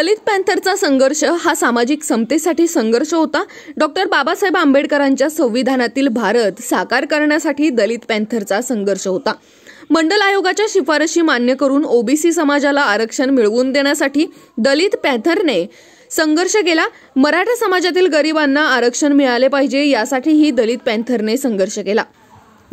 दलित पॅन्थरचा संघर्ष हा सामाजिक समतेसाठी संघर्ष होता डॉक्टर बाबासाहेब आंबेडकरांच्या संविधानातील भारत साकार करण्यासाठी दलित पॅन्थरचा संघर्ष होता मंडल आयोगाच्या शिफारशी मान्य करून ओबीसी समाजाला आरक्षण मिळवून देण्यासाठी दलित पॅन्थरने संघर्ष केला मराठा समाजातील गरिबांना आरक्षण मिळाले पाहिजे यासाठीही दलित पॅन्थरने संघर्ष केला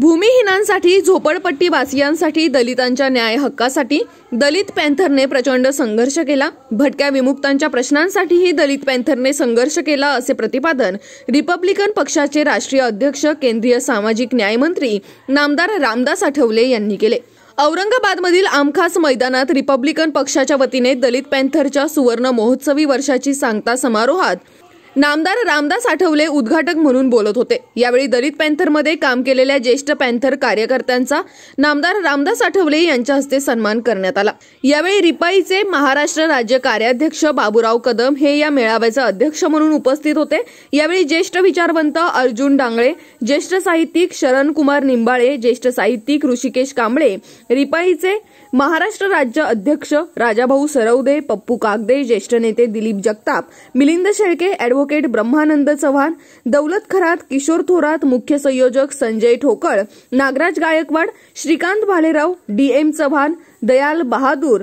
भूमिहीनांसाठी वासियांसाठी दलितांच्या न्याय हक्कासाठी दलित पॅन्थरने प्रचंड संघर्ष केला भटक्या विमुक्तांच्या प्रश्नांसाठीही दलित पॅन्थरने संघर्ष केला असे प्रतिपादन रिपब्लिकन पक्षाचे राष्ट्रीय अध्यक्ष केंद्रीय सामाजिक न्यायमंत्री नामदार रामदास आठवले यांनी केले औरंगाबादमधील आमखास मैदानात रिपब्लिकन पक्षाच्या वतीने दलित पॅन्थरच्या सुवर्ण महोत्सवी वर्षाची सांगता समारोहात नामदार रामदास आठवले उद्घाटक म्हणून बोलत होते यावेळी दलित पॅन्थरमध्ये काम केलेल्या ज्येष्ठ पॅन्थर कार्यकर्त्यांचा नामदार रामदास आठवले यांच्या हस्ते सन्मान करण्यात आला यावेळी रिपाईचे महाराष्ट्र राज्य कार्याध्यक्ष बाबूराव कदम हे या मेळाव्याचे अध्यक्ष म्हणून उपस्थित होते यावेळी ज्येष्ठ विचारवंत अर्जुन डांगळे ज्येष्ठ साहित्यिक शरण कुमार निंबाळे ज्येष्ठ साहित्यिक ऋषिकेश कांबळे रिपाईचे महाराष्ट्र राज्य अध्यक्ष राजाभाऊ सरवदे पप्पू कागदे ज्येष्ठ नेते दिलीप जगताप मिलिंद शेळके ऍडव्होकेट अॅडव्होकेट ब्रह्मानंद चव्हाण दौलत खरात किशोर थोरात मुख्य संयोजक Sanjay Thokal Nagraj Gaikwad Shrikant Bhalerao D M Chavan Dayal Bahadur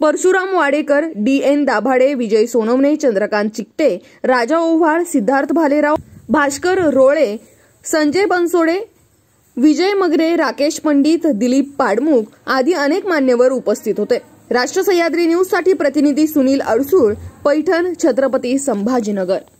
Parshuram Wadekar D N Dabhade Vijay Sonawane Chandrakant Chikte Raja Owhal Siddharth Bhalerao Bhaskar Role Sanjay Bansode Vijay Magre Rakesh Pandit Dilip Padmukh आदी अनेक मान्यवर उपस्थित होते राष्ट्र सह्याद्री न्यूजसाठी प्रतिनिधी सुनील अडसूळ पैठण छत्रपती संभाजीनगर